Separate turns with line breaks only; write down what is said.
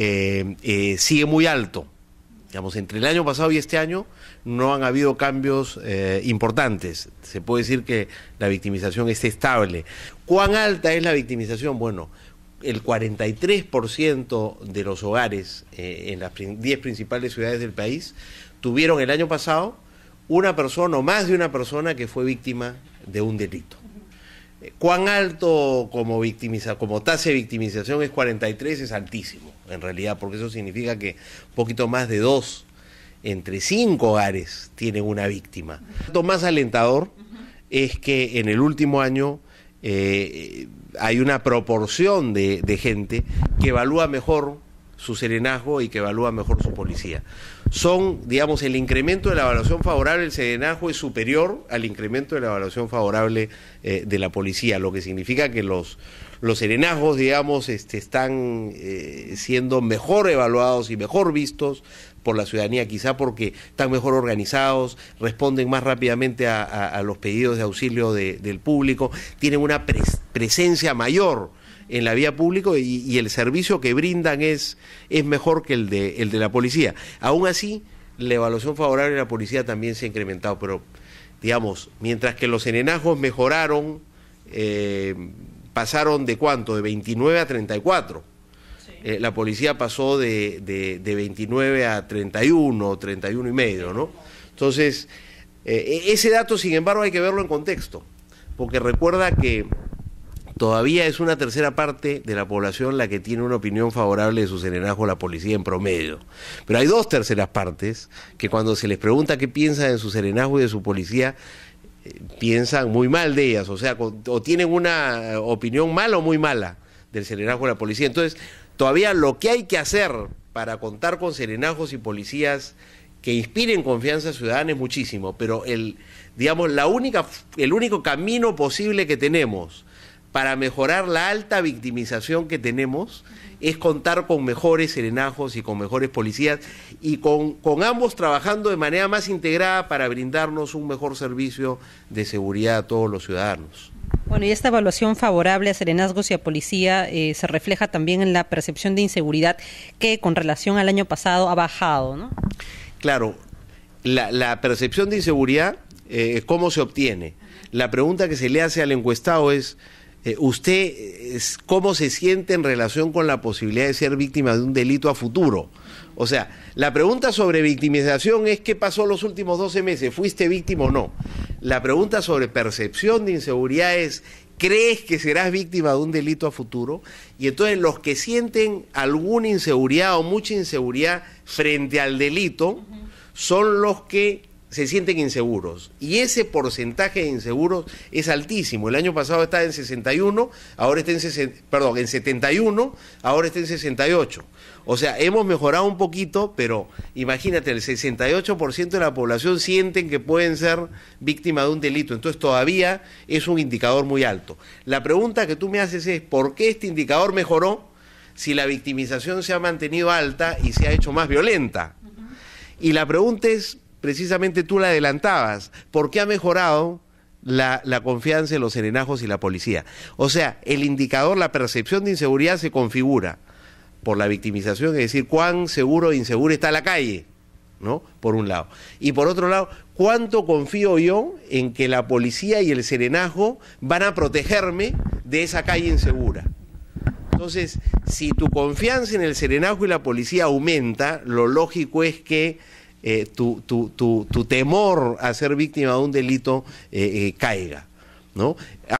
Eh, eh, sigue muy alto. Digamos, entre el año pasado y este año no han habido cambios eh, importantes. Se puede decir que la victimización está estable. ¿Cuán alta es la victimización? Bueno, el 43% de los hogares en las 10 principales ciudades del país tuvieron el año pasado una persona o más de una persona que fue víctima de un delito. Eh, cuán alto como, como tasa de victimización es 43 es altísimo, en realidad, porque eso significa que un poquito más de dos entre cinco hogares tienen una víctima. Lo más alentador es que en el último año eh, hay una proporción de, de gente que evalúa mejor su serenazgo y que evalúa mejor su policía. Son, digamos, el incremento de la evaluación favorable del serenazgo es superior al incremento de la evaluación favorable eh, de la policía, lo que significa que los, los serenazgos, digamos, este, están eh, siendo mejor evaluados y mejor vistos por la ciudadanía, quizá porque están mejor organizados, responden más rápidamente a, los pedidos de auxilio del público, tienen una presencia mayor en la vía pública y, el servicio que brindan es, es mejor que el de, el de la policía. Aún así, la evaluación favorable de la policía también se ha incrementado, pero digamos, mientras que los enenajos mejoraron, eh, pasaron de cuánto, de 29 a 34. Eh, la policía pasó de, 29 a 31, 31 y medio, ¿no? Entonces, eh, e-, ese dato, sin embargo, hay que verlo en contexto, porque recuerda que todavía es una tercera parte de la población la que tiene una opinión favorable de su serenazgo a la policía en promedio. Pero hay dos terceras partes que cuando se les pregunta qué piensan de su serenazgo y de su policía, eh, piensan muy mal de ellas, o sea, o tienen una eh, opinión mala o muy mala del serenajo de la policía. Entonces, todavía lo que hay que hacer para contar con serenajos y policías que inspiren confianza ciudadana es muchísimo, pero el digamos la única el único camino posible que tenemos para mejorar la alta victimización que tenemos es contar con mejores serenajos y con mejores policías y con, ambos trabajando de manera más integrada para brindarnos un mejor servicio de seguridad a todos los ciudadanos. Bueno, y esta evaluación favorable a serenazgos y a policía eh, se refleja también en la percepción de inseguridad que con relación al año pasado ha bajado, ¿no? Claro, la, percepción de inseguridad, eh, ¿cómo se obtiene? La pregunta que se le hace al encuestado es, eh, ¿Usted cómo se siente en relación con la posibilidad de ser víctima de un delito a futuro? O sea, la pregunta sobre victimización es qué pasó los últimos 12 meses, ¿fuiste víctima o no? La pregunta sobre percepción de inseguridad es crees que serás víctima de un delito a futuro y entonces los que sienten alguna inseguridad o mucha inseguridad frente al delito son los que se sienten inseguros. Y ese porcentaje de inseguros es altísimo. El año pasado estaba en 61, ahora está en, perdón, en 71, ahora está en 68. O sea, hemos mejorado un poquito, pero imagínate, el 68% de la población sienten que pueden ser víctima de un delito. Entonces todavía es un indicador muy alto. La pregunta que tú me haces es, ¿por qué este indicador mejoró si la victimización se ha mantenido alta y se ha hecho más violenta? Y la pregunta es, precisamente tú la adelantabas, ¿por qué ha mejorado la, confianza en los serenajos y la policía. O sea, el indicador, la percepción de inseguridad se configura por la victimización, es decir, cuán seguro o inseguro está la calle, ¿no? Por un lado. Y por otro lado, ¿cuánto confío yo en que la policía y el serenajo van a protegerme de esa calle insegura? Entonces, si tu confianza en el serenajo y la policía aumenta, lo lógico es que eh, tu, temor a ser víctima de un delito eh, eh, caiga. ¿no?